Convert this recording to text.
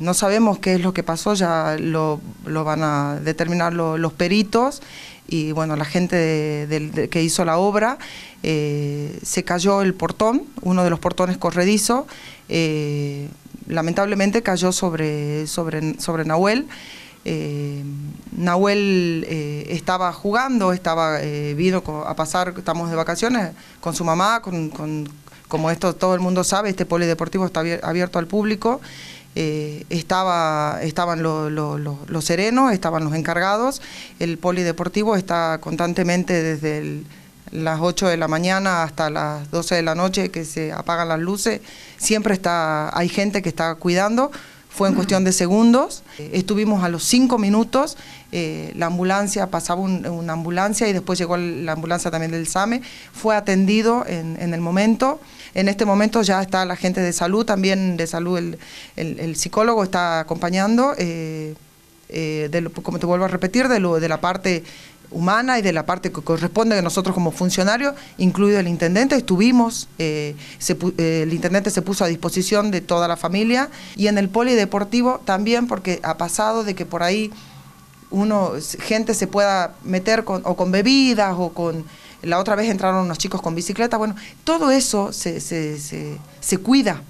no sabemos qué es lo que pasó, ya lo, van a determinar los peritos y bueno, la gente que hizo la obra, eh, se cayó el portón, uno de los portones corredizo, eh, lamentablemente cayó sobre, sobre, sobre Nahuel. Eh, Nahuel estaba jugando, estaba, eh, vino a pasar, estamos de vacaciones con su mamá, con, como esto todo el mundo sabe, este polideportivo está abierto al público. Eh, estaba, estaban los serenos, estaban los encargados, el polideportivo está constantemente desde las 8 de la mañana hasta las 12 de la noche que se apagan las luces, siempre está, hay gente que está cuidando, fue en cuestión de segundos. Estuvimos a los cinco minutos, eh, la ambulancia, pasaba una ambulancia y después llegó la ambulancia también del SAME, fue atendido en, el momento. En este momento ya está la gente de salud, también de salud el, psicólogo está acompañando. Eh, eh, como te vuelvo a repetir, de, lo, de la parte humana y de la parte que corresponde de nosotros como funcionarios, incluido el intendente. Estuvimos, eh, eh, el intendente se puso a disposición de toda la familia y en el polideportivo también, porque ha pasado de que por ahí uno, gente se pueda meter con, o con bebidas o con... La otra vez entraron unos chicos con bicicleta. Bueno, todo eso se, se, se cuida.